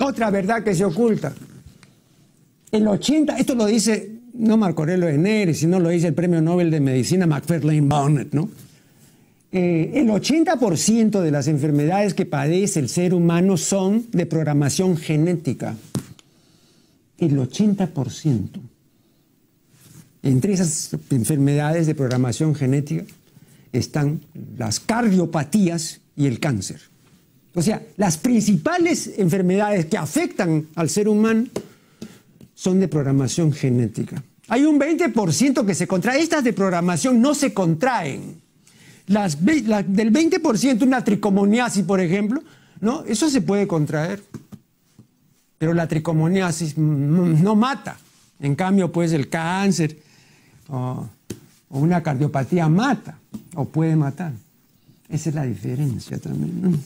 Otra verdad que se oculta. El 80, esto lo dice no Marco Aurelio de sino lo dice el premio Nobel de Medicina Macfarlane Bonnet, ¿no? Eh, el 80% de las enfermedades que padece el ser humano son de programación genética. El 80%. Entre esas enfermedades de programación genética están las cardiopatías y el cáncer. O sea, las principales enfermedades que afectan al ser humano son de programación genética. Hay un 20% que se contrae. Estas de programación no se contraen. del 20%, una tricomoniasis, por ejemplo, eso se puede contraer. Pero la tricomoniasis no mata. En cambio, pues el cáncer o, una cardiopatía mata o puede matar. Esa es la diferencia también.